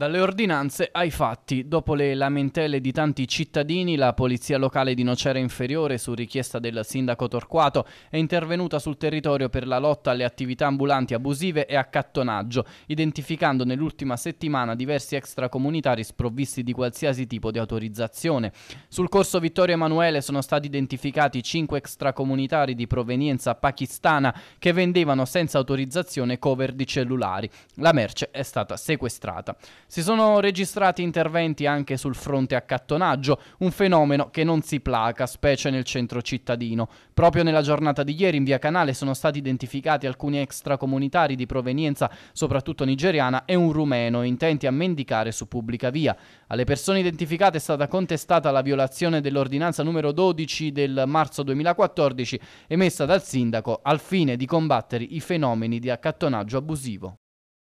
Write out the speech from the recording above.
Dalle ordinanze ai fatti. Dopo le lamentele di tanti cittadini, la polizia locale di Nocera Inferiore, su richiesta del sindaco Torquato, è intervenuta sul territorio per la lotta alle attività ambulanti abusive e accattonaggio, identificando nell'ultima settimana diversi extracomunitari sprovvisti di qualsiasi tipo di autorizzazione. Sul corso Vittorio Emanuele sono stati identificati cinque extracomunitari di provenienza pakistana che vendevano senza autorizzazione cover di cellulari. La merce è stata sequestrata. Si sono registrati interventi anche sul fronte accattonaggio, un fenomeno che non si placa, specie nel centro cittadino. Proprio nella giornata di ieri in via Canale sono stati identificati alcuni extracomunitari di provenienza soprattutto nigeriana e un rumeno intenti a mendicare su pubblica via. Alle persone identificate è stata contestata la violazione dell'ordinanza numero 12 del marzo 2014 emessa dal sindaco al fine di combattere i fenomeni di accattonaggio abusivo.